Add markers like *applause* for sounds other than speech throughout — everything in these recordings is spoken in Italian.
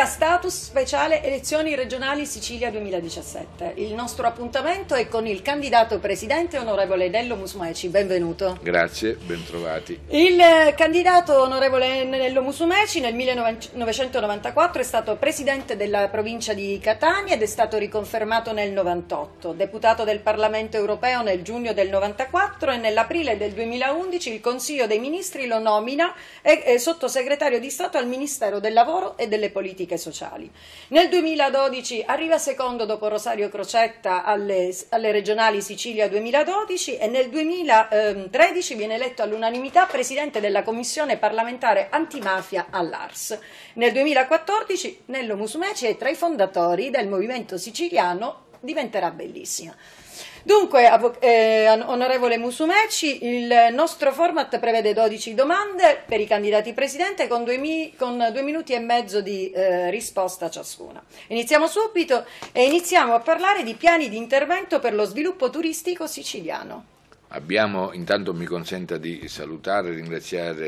Sicilia Status Speciale Elezioni Regionali Sicilia 2017. Il nostro appuntamento è con il candidato presidente onorevole Nello Musumeci. Benvenuto. Grazie, bentrovati. Il candidato onorevole Nello Musumeci nel 1994 è stato presidente della provincia di Catania ed è stato riconfermato nel 1998. Deputato del Parlamento europeo nel giugno del 1994 e nell'aprile del 2011 il Consiglio dei Ministri lo nomina e sottosegretario di Stato al Ministero del Lavoro e delle politiche politiche sociali. Nel 2012 arriva secondo dopo Rosario Crocetta alle, alle regionali Sicilia 2012 e nel 2013 viene eletto all'unanimità presidente della commissione parlamentare antimafia all'ARS. Nel 2014 Nello Musumeci è tra i fondatori del movimento siciliano Diventerà bellissima. Dunque, eh, onorevole Musumeci, il nostro format prevede 12 domande per i candidati presidente con due, mi, con due minuti e mezzo di eh, risposta ciascuna. Iniziamo subito e iniziamo a parlare di piani di intervento per lo sviluppo turistico siciliano. Abbiamo, intanto mi consenta di salutare e ringraziare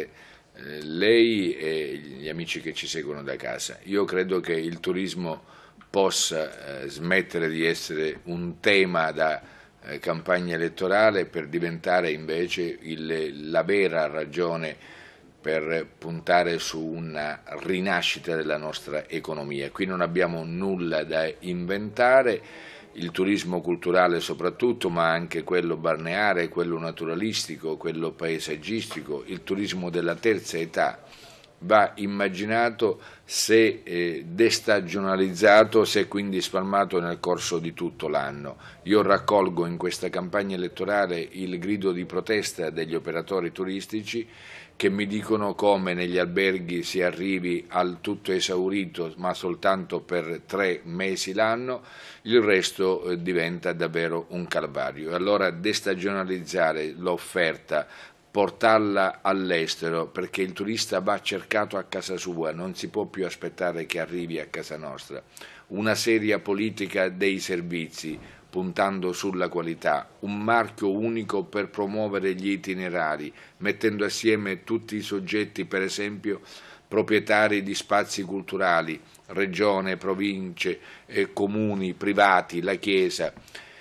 eh, lei e gli amici che ci seguono da casa. Io credo che il turismo possa eh, smettere di essere un tema da eh, campagna elettorale per diventare invece il, la vera ragione per puntare su una rinascita della nostra economia. Qui non abbiamo nulla da inventare, il turismo culturale soprattutto, ma anche quello balneare, quello naturalistico, quello paesaggistico, il turismo della terza età va immaginato se eh, destagionalizzato, se quindi spalmato nel corso di tutto l'anno. Io raccolgo in questa campagna elettorale il grido di protesta degli operatori turistici che mi dicono come negli alberghi si arrivi al tutto esaurito ma soltanto per tre mesi l'anno, il resto eh, diventa davvero un calvario. Allora destagionalizzare l'offerta portarla all'estero perché il turista va cercato a casa sua, non si può più aspettare che arrivi a casa nostra. Una seria politica dei servizi puntando sulla qualità, un marchio unico per promuovere gli itinerari, mettendo assieme tutti i soggetti, per esempio proprietari di spazi culturali, regione, province, eh, comuni, privati, la Chiesa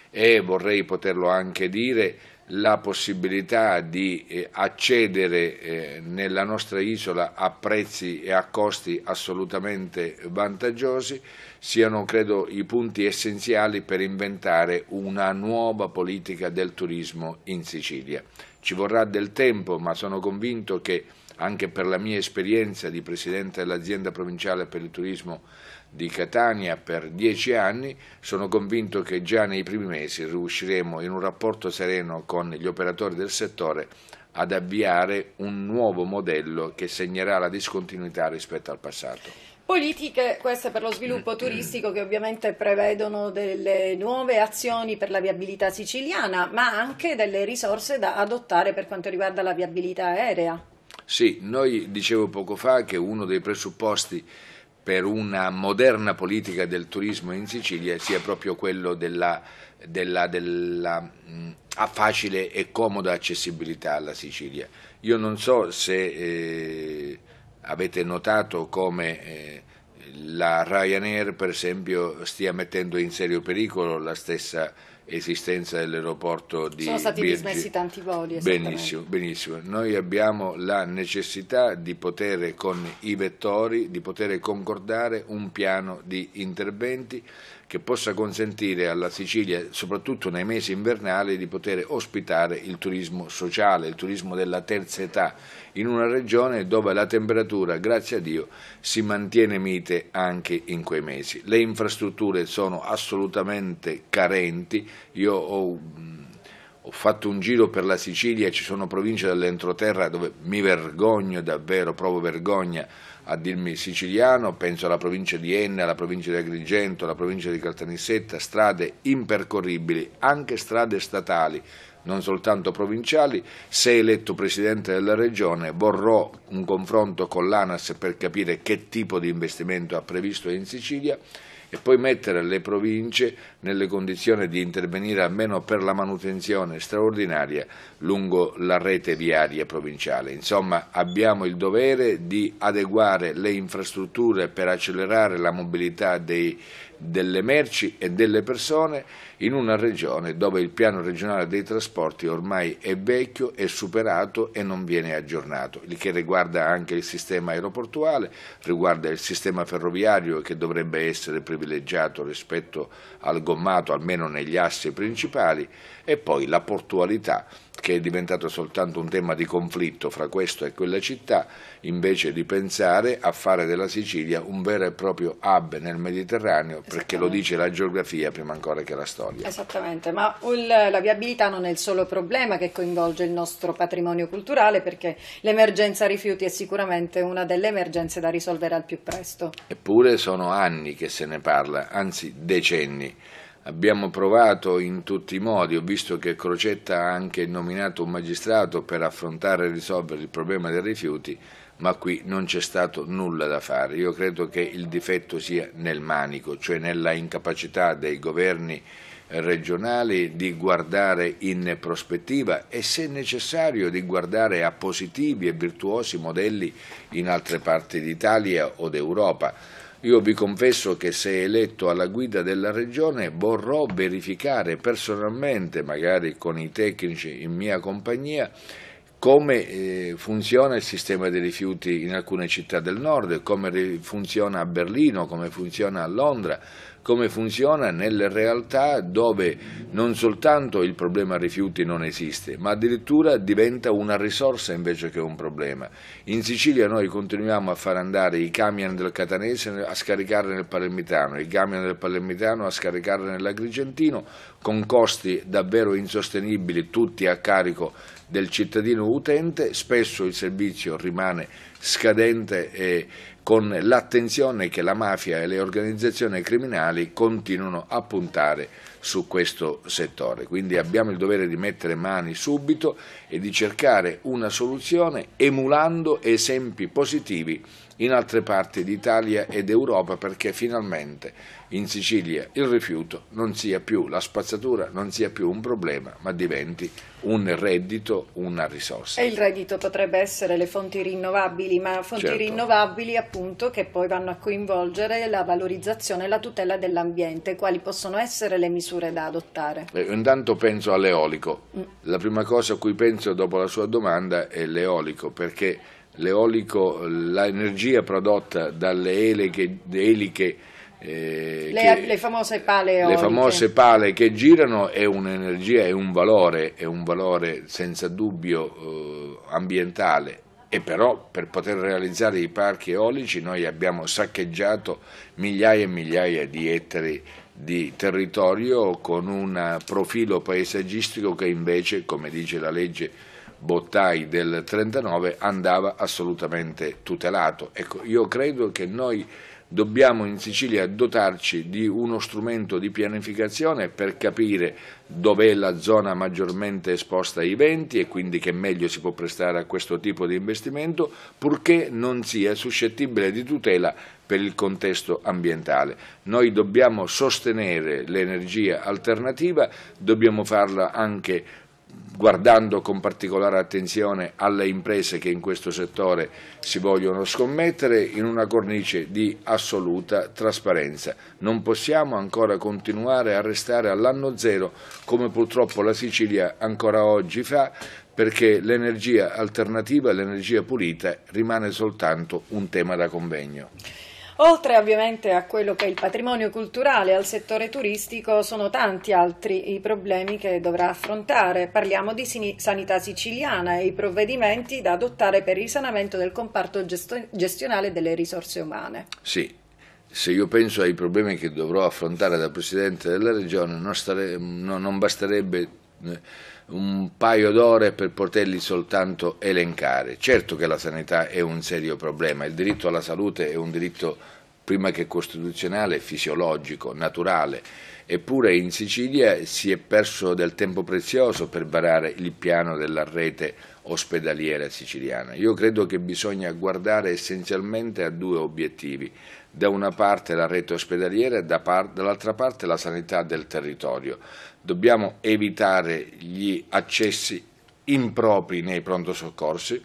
e vorrei poterlo anche dire la possibilità di eh, accedere eh, nella nostra isola a prezzi e a costi assolutamente vantaggiosi siano credo i punti essenziali per inventare una nuova politica del turismo in Sicilia. Ci vorrà del tempo ma sono convinto che anche per la mia esperienza di Presidente dell'azienda provinciale per il turismo di Catania per dieci anni, sono convinto che già nei primi mesi riusciremo in un rapporto sereno con gli operatori del settore ad avviare un nuovo modello che segnerà la discontinuità rispetto al passato. Politiche queste per lo sviluppo turistico che ovviamente prevedono delle nuove azioni per la viabilità siciliana, ma anche delle risorse da adottare per quanto riguarda la viabilità aerea. Sì, noi dicevo poco fa che uno dei presupposti per una moderna politica del turismo in Sicilia sia proprio quello della, della, della mh, facile e comoda accessibilità alla Sicilia. Io non so se eh, avete notato come eh, la Ryanair per esempio stia mettendo in serio pericolo la stessa esistenza dell'aeroporto di Sono stati Birgi. dismessi tanti voli. Benissimo, benissimo. Noi abbiamo la necessità di poter con i vettori, di poter concordare un piano di interventi che possa consentire alla Sicilia, soprattutto nei mesi invernali, di poter ospitare il turismo sociale, il turismo della terza età, in una regione dove la temperatura, grazie a Dio, si mantiene mite anche in quei mesi. Le infrastrutture sono assolutamente carenti, io ho mm, ho fatto un giro per la Sicilia, ci sono province dell'entroterra dove mi vergogno davvero, provo vergogna a dirmi siciliano, penso alla provincia di Enna, alla provincia di Agrigento, alla provincia di Caltanissetta, strade impercorribili, anche strade statali, non soltanto provinciali. Se eletto Presidente della Regione vorrò un confronto con l'ANAS per capire che tipo di investimento ha previsto in Sicilia e poi mettere le province nelle condizioni di intervenire almeno per la manutenzione straordinaria lungo la rete viaria provinciale. Insomma, abbiamo il dovere di adeguare le infrastrutture per accelerare la mobilità dei delle merci e delle persone in una regione dove il piano regionale dei trasporti ormai è vecchio, è superato e non viene aggiornato, il che riguarda anche il sistema aeroportuale, riguarda il sistema ferroviario che dovrebbe essere privilegiato rispetto al gommato almeno negli assi principali e poi la portualità che è diventato soltanto un tema di conflitto fra questo e quella città, invece di pensare a fare della Sicilia un vero e proprio hub nel Mediterraneo, perché lo dice la geografia prima ancora che la storia. Esattamente, ma il, la viabilità non è il solo problema che coinvolge il nostro patrimonio culturale, perché l'emergenza rifiuti è sicuramente una delle emergenze da risolvere al più presto. Eppure sono anni che se ne parla, anzi decenni. Abbiamo provato in tutti i modi, ho visto che Crocetta ha anche nominato un magistrato per affrontare e risolvere il problema dei rifiuti, ma qui non c'è stato nulla da fare. Io credo che il difetto sia nel manico, cioè nella incapacità dei governi regionali di guardare in prospettiva e se necessario di guardare a positivi e virtuosi modelli in altre parti d'Italia o d'Europa. Io vi confesso che se eletto alla guida della regione vorrò verificare personalmente, magari con i tecnici in mia compagnia, come eh, funziona il sistema dei rifiuti in alcune città del nord, come funziona a Berlino, come funziona a Londra, come funziona nelle realtà dove non soltanto il problema rifiuti non esiste, ma addirittura diventa una risorsa invece che un problema. In Sicilia noi continuiamo a far andare i camion del Catanese a scaricare nel Palermitano, i camion del Palermitano a scaricare nell'Agrigentino, con costi davvero insostenibili, tutti a carico del cittadino utente, spesso il servizio rimane scadente e con l'attenzione che la mafia e le organizzazioni criminali continuano a puntare su questo settore. Quindi abbiamo il dovere di mettere mani subito e di cercare una soluzione emulando esempi positivi in altre parti d'Italia ed Europa perché finalmente in Sicilia il rifiuto non sia più, la spazzatura non sia più un problema ma diventi un reddito, una risorsa. E il reddito potrebbe essere le fonti rinnovabili, ma fonti certo. rinnovabili appunto che poi vanno a coinvolgere la valorizzazione e la tutela dell'ambiente. Quali possono essere le misure da adottare? Eh, intanto penso all'eolico. Mm. La prima cosa a cui penso dopo la sua domanda è l'eolico perché l'eolico, l'energia prodotta dalle eliche, eliche eh, le, che, le, famose pale eoliche. le famose pale che girano è un'energia, è un valore, è un valore senza dubbio eh, ambientale e però per poter realizzare i parchi eolici noi abbiamo saccheggiato migliaia e migliaia di ettari di territorio con un profilo paesaggistico che invece, come dice la legge Bottai del 39 andava assolutamente tutelato. Ecco, io credo che noi dobbiamo in Sicilia dotarci di uno strumento di pianificazione per capire dov'è la zona maggiormente esposta ai venti e quindi che meglio si può prestare a questo tipo di investimento purché non sia suscettibile di tutela per il contesto ambientale. Noi dobbiamo sostenere l'energia alternativa, dobbiamo farla anche guardando con particolare attenzione alle imprese che in questo settore si vogliono scommettere in una cornice di assoluta trasparenza. Non possiamo ancora continuare a restare all'anno zero come purtroppo la Sicilia ancora oggi fa perché l'energia alternativa, l'energia pulita rimane soltanto un tema da convegno. Oltre ovviamente a quello che è il patrimonio culturale, al settore turistico sono tanti altri i problemi che dovrà affrontare. Parliamo di sanità siciliana e i provvedimenti da adottare per il risanamento del comparto gestionale delle risorse umane. Sì, se io penso ai problemi che dovrò affrontare da Presidente della Regione, non, stare, non basterebbe eh, un paio d'ore per poterli soltanto elencare. Certo che la sanità è un serio problema, il diritto alla salute è un diritto prima che costituzionale, fisiologico, naturale. Eppure in Sicilia si è perso del tempo prezioso per varare il piano della rete ospedaliera siciliana. Io credo che bisogna guardare essenzialmente a due obiettivi, da una parte la rete ospedaliera e dall'altra parte la sanità del territorio. Dobbiamo evitare gli accessi impropri nei pronto soccorsi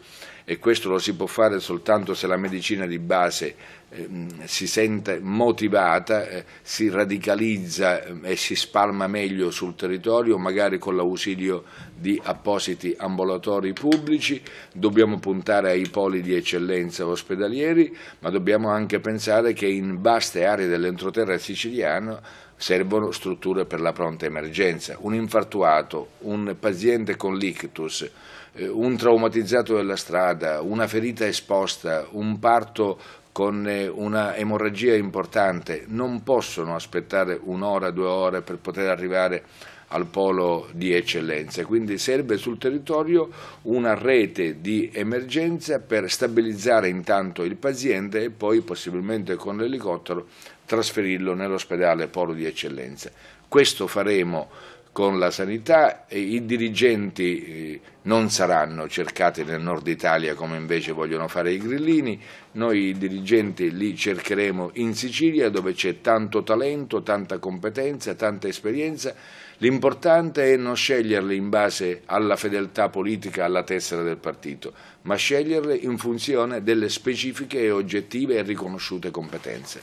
e questo lo si può fare soltanto se la medicina di base ehm, si sente motivata, eh, si radicalizza ehm, e si spalma meglio sul territorio, magari con l'ausilio di appositi ambulatori pubblici, dobbiamo puntare ai poli di eccellenza ospedalieri, ma dobbiamo anche pensare che in vaste aree dell'entroterra siciliano Servono strutture per la pronta emergenza. Un infartuato, un paziente con l'ictus, eh, un traumatizzato della strada, una ferita esposta, un parto con eh, una emorragia importante non possono aspettare un'ora, due ore per poter arrivare al polo di eccellenza. Quindi serve sul territorio una rete di emergenza per stabilizzare intanto il paziente e poi possibilmente con l'elicottero trasferirlo nell'ospedale polo di eccellenza. Questo faremo con la sanità, i dirigenti eh, non saranno cercati nel nord Italia come invece vogliono fare i grillini, noi i dirigenti li cercheremo in Sicilia dove c'è tanto talento, tanta competenza, tanta esperienza, l'importante è non sceglierli in base alla fedeltà politica, alla tessera del partito, ma sceglierli in funzione delle specifiche e oggettive e riconosciute competenze.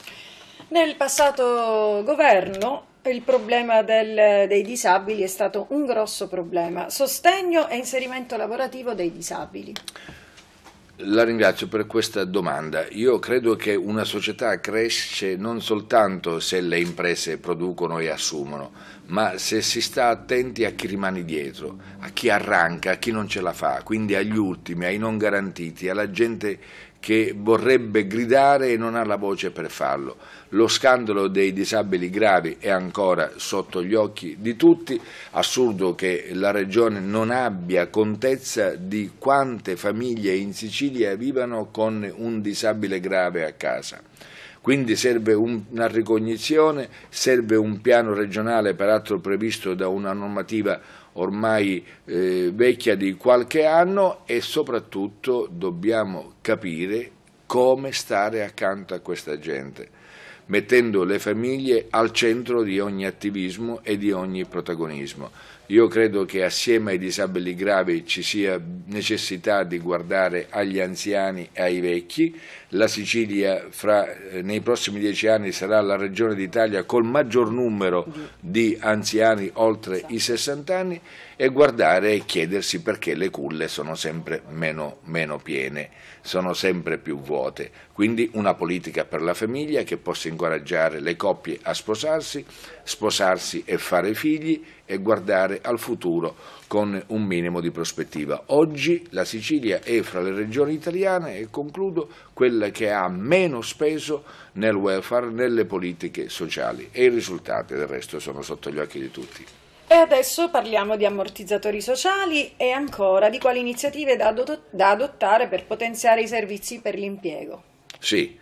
Nel passato governo il problema del, dei disabili è stato un grosso problema. Sostegno e inserimento lavorativo dei disabili. La ringrazio per questa domanda. Io credo che una società cresce non soltanto se le imprese producono e assumono, ma se si sta attenti a chi rimane dietro, a chi arranca, a chi non ce la fa, quindi agli ultimi, ai non garantiti, alla gente che vorrebbe gridare e non ha la voce per farlo. Lo scandalo dei disabili gravi è ancora sotto gli occhi di tutti, assurdo che la Regione non abbia contezza di quante famiglie in Sicilia vivano con un disabile grave a casa. Quindi serve una ricognizione, serve un piano regionale peraltro previsto da una normativa ormai eh, vecchia di qualche anno e soprattutto dobbiamo capire come stare accanto a questa gente, mettendo le famiglie al centro di ogni attivismo e di ogni protagonismo. Io credo che assieme ai disabili gravi ci sia necessità di guardare agli anziani e ai vecchi. La Sicilia fra, eh, nei prossimi dieci anni sarà la regione d'Italia col maggior numero di anziani oltre i 60 anni e guardare e chiedersi perché le culle sono sempre meno, meno piene, sono sempre più vuote. Quindi una politica per la famiglia che possa incoraggiare le coppie a sposarsi, sposarsi e fare figli e guardare al futuro con un minimo di prospettiva. Oggi la Sicilia è fra le regioni italiane, e concludo, quella che ha meno speso nel welfare, nelle politiche sociali e i risultati del resto sono sotto gli occhi di tutti. E adesso parliamo di ammortizzatori sociali e ancora di quali iniziative da, adottare per potenziare i servizi per l'impiego. Sì,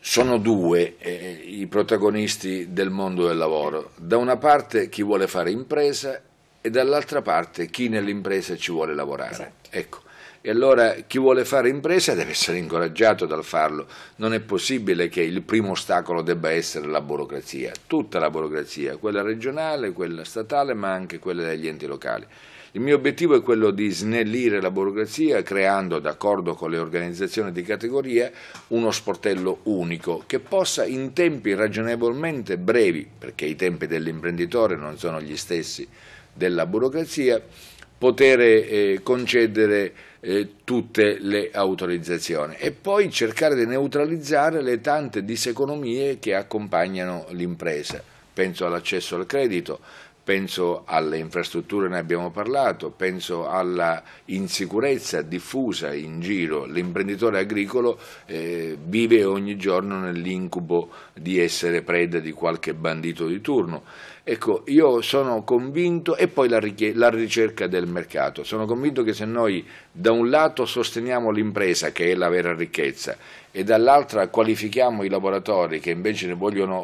sono due eh, i protagonisti del mondo del lavoro. Da una parte chi vuole fare impresa e dall'altra parte chi nell'impresa ci vuole lavorare. Esatto. Ecco. E allora chi vuole fare impresa deve essere incoraggiato dal farlo. Non è possibile che il primo ostacolo debba essere la burocrazia, tutta la burocrazia, quella regionale, quella statale, ma anche quella degli enti locali. Il mio obiettivo è quello di snellire la burocrazia creando, d'accordo con le organizzazioni di categoria, uno sportello unico che possa in tempi ragionevolmente brevi, perché i tempi dell'imprenditore non sono gli stessi della burocrazia, poter eh, concedere eh, tutte le autorizzazioni e poi cercare di neutralizzare le tante diseconomie che accompagnano l'impresa. Penso all'accesso al credito, penso alle infrastrutture, ne abbiamo parlato, penso alla insicurezza diffusa in giro. L'imprenditore agricolo eh, vive ogni giorno nell'incubo di essere preda di qualche bandito di turno Ecco, io sono convinto, e poi la, la, ricerca del mercato, sono convinto che se noi da un lato sosteniamo l'impresa, che è la vera ricchezza, e dall'altra qualifichiamo i lavoratori che invece ne vogliono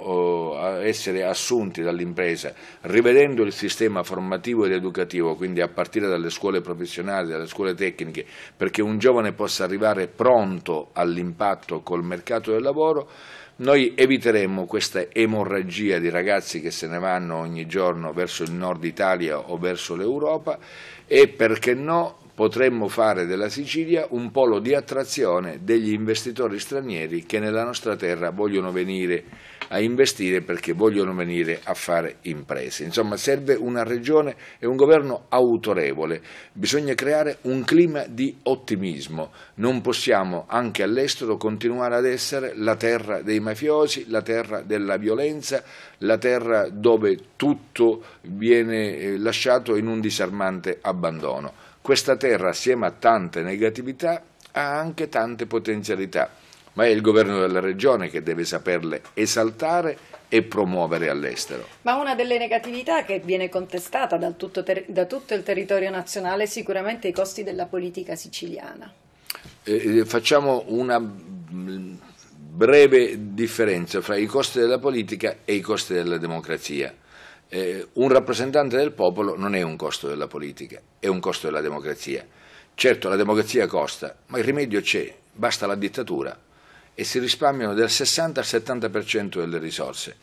eh, essere assunti dall'impresa, rivedendo il sistema formativo ed educativo, quindi a partire dalle scuole professionali, dalle scuole tecniche, perché un giovane possa arrivare pronto all'impatto col mercato del lavoro, noi eviteremmo questa emorragia di ragazzi che se ne vanno ogni giorno verso il nord Italia o verso l'Europa e perché no potremmo fare della Sicilia un polo di attrazione degli investitori stranieri che nella nostra terra vogliono venire a investire perché vogliono venire a fare imprese. Insomma serve una regione e un governo autorevole, bisogna creare un clima di ottimismo, non possiamo anche all'estero continuare ad essere la terra dei mafiosi, la terra della violenza, la terra dove tutto viene eh, lasciato in un disarmante abbandono. Questa terra, assieme a tante negatività, ha anche tante potenzialità, ma è il governo della regione che deve saperle esaltare e promuovere all'estero. Ma una delle negatività che viene contestata tutto da tutto il territorio nazionale è sicuramente i costi della politica siciliana. Eh, eh facciamo una mm, breve differenza fra i costi della politica e i costi della democrazia. Eh, un rappresentante del popolo non è un costo della politica, è un costo della democrazia. Certo la democrazia costa, ma il rimedio c'è, basta la dittatura e si risparmiano del 60 al 70% delle risorse.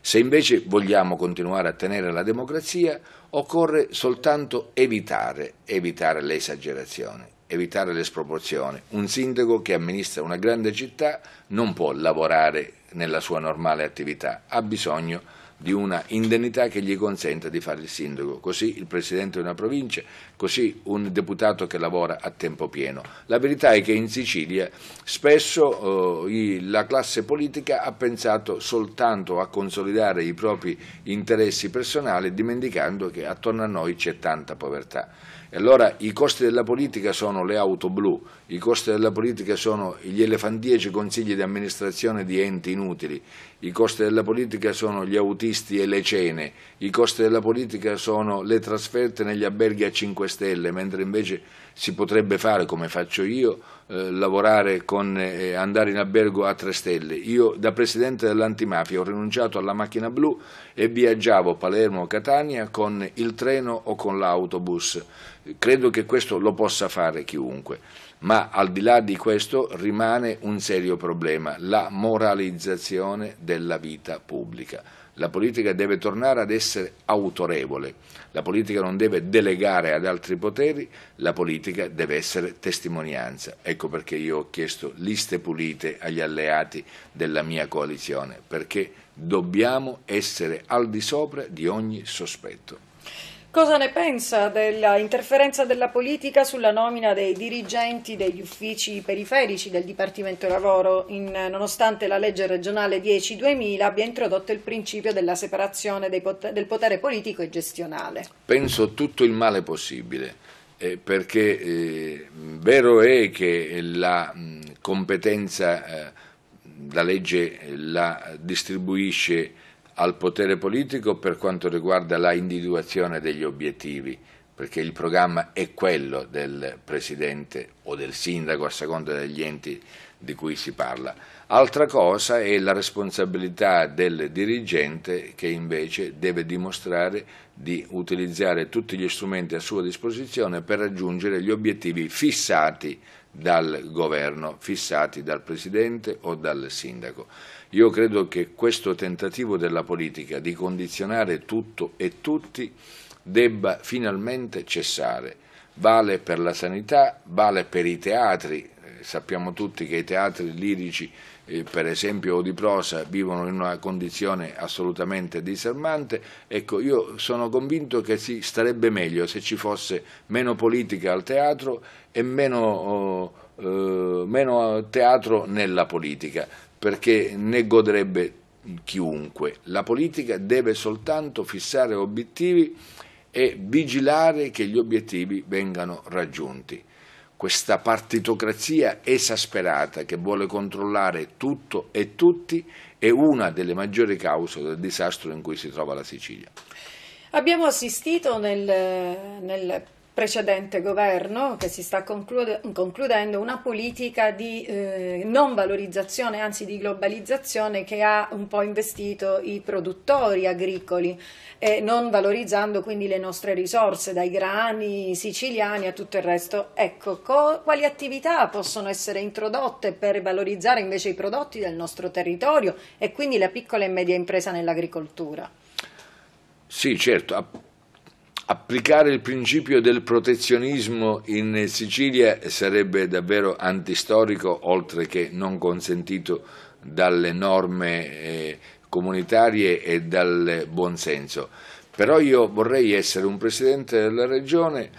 Se invece vogliamo continuare a tenere la democrazia, occorre soltanto evitare, evitare le esagerazioni, evitare le sproporzioni. Un sindaco che amministra una grande città non può lavorare nella sua normale attività, ha bisogno di di una indennità che gli consenta di fare il sindaco, così il presidente di una provincia, così un deputato che lavora a tempo pieno. La verità è che in Sicilia spesso eh, la classe politica ha pensato soltanto a consolidare i propri interessi personali dimenticando che attorno a noi c'è tanta povertà. E allora i costi della politica sono le auto blu, i costi della politica sono gli elefantieci consigli di amministrazione di enti inutili, i costi della politica sono gli autisti e le cene, i costi della politica sono le trasferte negli alberghi a 5 stelle, mentre invece si potrebbe fare come faccio io, eh, lavorare con eh, andare in albergo a tre stelle. Io da presidente dell'antimafia ho rinunciato alla macchina blu e viaggiavo Palermo-Catania con il treno o con l'autobus. Credo che questo lo possa fare chiunque, ma al di là di questo rimane un serio problema, la moralizzazione della vita pubblica. La politica deve tornare ad essere autorevole, la politica non deve delegare ad altri poteri, la politica deve essere testimonianza. Ecco perché io ho chiesto liste pulite agli alleati della mia coalizione, perché dobbiamo essere al di sopra di ogni sospetto. Cosa ne pensa dell'interferenza della politica sulla nomina dei dirigenti degli uffici periferici del Dipartimento Lavoro, in, nonostante la legge regionale 10-2000 abbia introdotto il principio della separazione pot- del potere politico e gestionale? Penso tutto il male possibile, eh, perché eh, vero è che la mh, mm, competenza, eh, la legge eh, la distribuisce al potere politico per quanto riguarda la individuazione degli obiettivi, perché il programma è quello del presidente o del sindaco a seconda degli enti di cui si parla. Altra cosa è la responsabilità del dirigente che invece deve dimostrare di utilizzare tutti gli strumenti a sua disposizione per raggiungere gli obiettivi fissati dal governo, fissati dal presidente o dal sindaco. Io credo che questo tentativo della politica di condizionare tutto e tutti debba finalmente cessare. Vale per la sanità, vale per i teatri, eh, sappiamo tutti che i teatri lirici, eh, per esempio, o di prosa, vivono in una condizione assolutamente disarmante. Ecco, io sono convinto che si starebbe meglio se ci fosse meno politica al teatro e meno, oh, eh, meno teatro nella politica perché ne godrebbe chiunque. La politica deve soltanto fissare obiettivi e vigilare che gli obiettivi vengano raggiunti. Questa partitocrazia esasperata che vuole controllare tutto e tutti è una delle maggiori cause del disastro in cui si trova la Sicilia. Abbiamo assistito nel, nel precedente governo che si sta concludendo una politica di eh, non valorizzazione, anzi di globalizzazione che ha un po' investito i produttori agricoli, eh, non valorizzando quindi le nostre risorse dai grani siciliani a tutto il resto. Ecco, quali attività possono essere introdotte per valorizzare invece i prodotti del nostro territorio e quindi la piccola e media impresa nell'agricoltura? Sì, certo applicare il principio del protezionismo in Sicilia sarebbe davvero antistorico, oltre che non consentito dalle norme eh, comunitarie e dal buonsenso. Però io vorrei essere un Presidente della Regione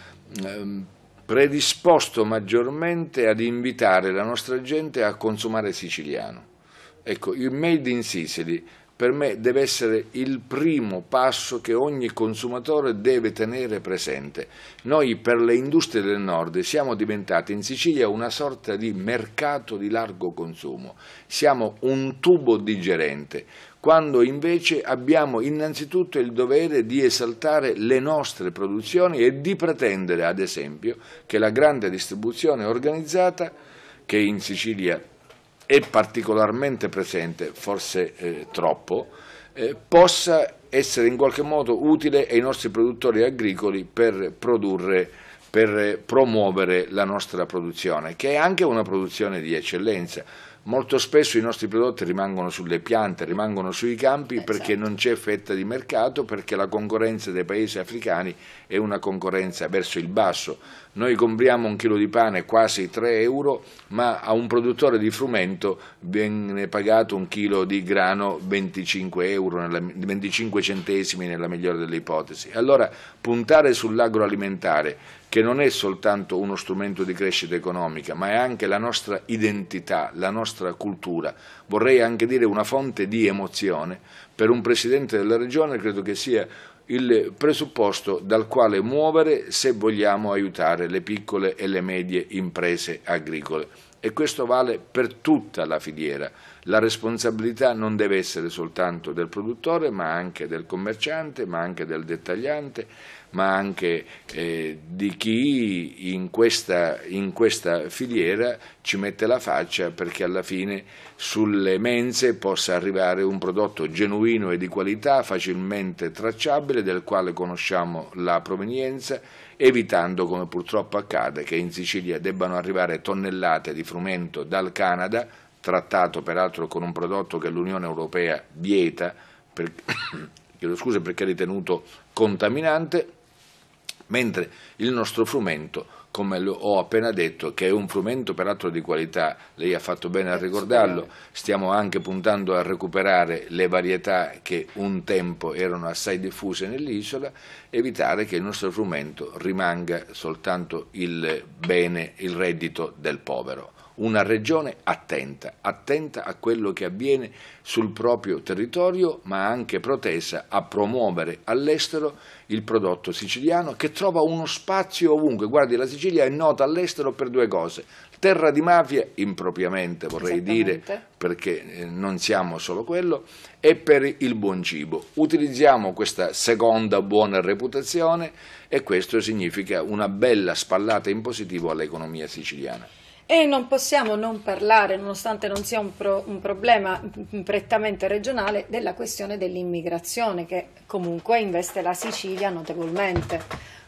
ehm, predisposto maggiormente ad invitare la nostra gente a consumare siciliano. Ecco, il Made in Sicily per me deve essere il primo passo che ogni consumatore deve tenere presente. Noi per le industrie del nord siamo diventati in Sicilia una sorta di mercato di largo consumo, siamo un tubo digerente, quando invece abbiamo innanzitutto il dovere di esaltare le nostre produzioni e di pretendere, ad esempio, che la grande distribuzione organizzata, che in Sicilia è particolarmente presente, forse eh, troppo, eh, possa essere in qualche modo utile ai nostri produttori agricoli per produrre per promuovere la nostra produzione, che è anche una produzione di eccellenza. Molto spesso i nostri prodotti rimangono sulle piante, rimangono sui campi esatto. perché certo. non c'è fetta di mercato, perché la concorrenza dei paesi africani è una concorrenza verso il basso. Noi compriamo un chilo di pane quasi 3 euro, ma a un produttore di frumento viene pagato un chilo di grano 25, euro, 25 centesimi nella migliore delle ipotesi. Allora puntare sull'agroalimentare, che non è soltanto uno strumento di crescita economica, ma è anche la nostra identità, la nostra cultura, vorrei anche dire una fonte di emozione, per un Presidente della Regione credo che sia il presupposto dal quale muovere se vogliamo aiutare le piccole e le medie imprese agricole. E questo vale per tutta la filiera. La responsabilità non deve essere soltanto del produttore, ma anche del commerciante, ma anche del dettagliante, ma anche eh, di chi in questa, in questa filiera ci mette la faccia perché alla fine sulle mense possa arrivare un prodotto genuino e di qualità, facilmente tracciabile, del quale conosciamo la provenienza, evitando, come purtroppo accade, che in Sicilia debbano arrivare tonnellate di frumento dal Canada, trattato peraltro con un prodotto che l'Unione Europea vieta, per, *coughs* scusa, perché è ritenuto contaminante, mentre il nostro frumento come ho appena detto, che è un frumento peraltro di qualità, lei ha fatto bene a eh, ricordarlo, stiamo anche puntando a recuperare le varietà che un tempo erano assai diffuse nell'isola, evitare che il nostro frumento rimanga soltanto il bene, il reddito del povero una regione attenta, attenta a quello che avviene sul proprio territorio, ma anche protesa a promuovere all'estero il prodotto siciliano che trova uno spazio ovunque. Guardi, la Sicilia è nota all'estero per due cose. Terra di mafia, impropriamente vorrei dire, perché eh, non siamo solo quello, e per il buon cibo. Utilizziamo questa seconda buona reputazione e questo significa una bella spallata in positivo all'economia siciliana. E non possiamo non parlare, nonostante non sia un, pro, un problema prettamente regionale, della questione dell'immigrazione che comunque investe la Sicilia notevolmente.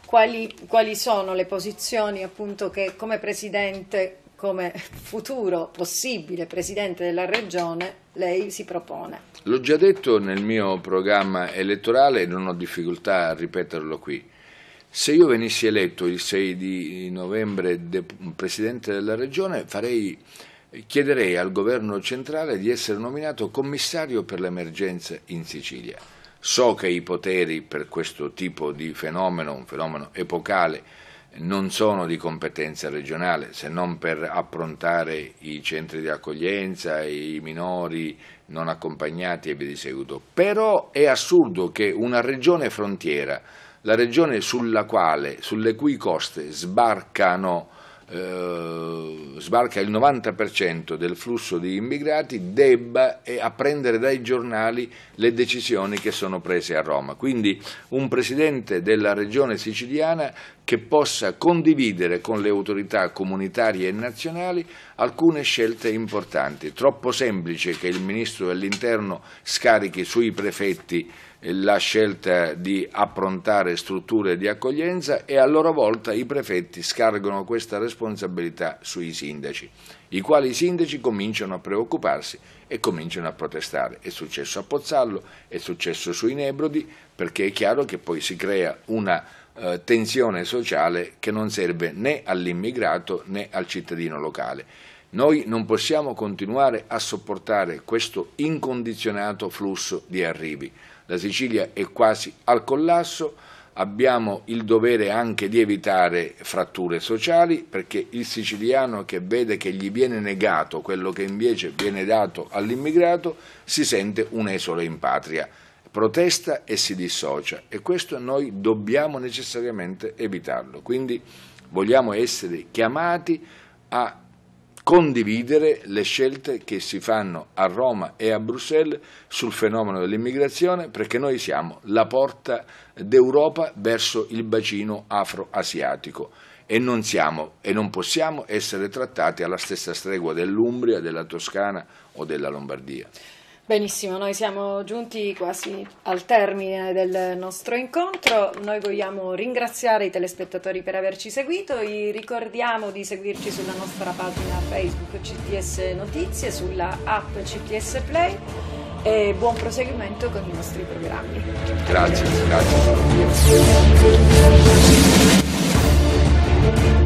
Quali, quali, sono le posizioni appunto che come presidente, come futuro possibile presidente della regione, lei si propone? L'ho già detto nel mio programma elettorale e non ho difficoltà a ripeterlo qui. Se io venissi eletto il 6 di novembre de, presidente della regione, farei, chiederei al governo centrale di essere nominato commissario per l'emergenza in Sicilia. So che i poteri per questo tipo di fenomeno, un fenomeno epocale, non sono di competenza regionale, se non per approntare i centri di accoglienza, i minori non accompagnati e via di seguito. Però è assurdo che una regione frontiera la regione quale, sulle cui coste sbarcano, eh, sbarca il 90% del flusso di immigrati debba apprendere dai giornali le decisioni che sono prese a Roma. Quindi un presidente della regione siciliana che possa condividere con le autorità comunitarie e nazionali alcune scelte importanti. Troppo semplice che il ministro dell'interno scarichi sui prefetti la scelta di approntare strutture di accoglienza e a loro volta i prefetti scargono questa responsabilità sui sindaci, i quali i sindaci cominciano a preoccuparsi e cominciano a protestare. È successo a Pozzallo, è successo sui Nebrodi, perché è chiaro che poi si crea una eh, tensione sociale che non serve né all'immigrato né al cittadino locale. Noi non possiamo continuare a sopportare questo incondizionato flusso di arrivi la Sicilia è quasi al collasso, abbiamo il dovere anche di evitare fratture sociali perché il siciliano che vede che gli viene negato quello che invece viene dato all'immigrato si sente un esolo in patria, protesta e si dissocia e questo noi dobbiamo necessariamente evitarlo. Quindi vogliamo essere chiamati a condividere le scelte che si fanno a Roma e a Bruxelles sul fenomeno dell'immigrazione perché noi siamo la porta d'Europa verso il bacino afro-asiatico e non siamo e non possiamo essere trattati alla stessa stregua dell'Umbria, della Toscana o della Lombardia. Benissimo, noi siamo giunti quasi al termine del nostro incontro. Noi vogliamo ringraziare i telespettatori per averci seguito. Vi ricordiamo di seguirci sulla nostra pagina Facebook CTS Notizie, sulla app CTS Play e buon proseguimento con i nostri programmi. Grazie, grazie.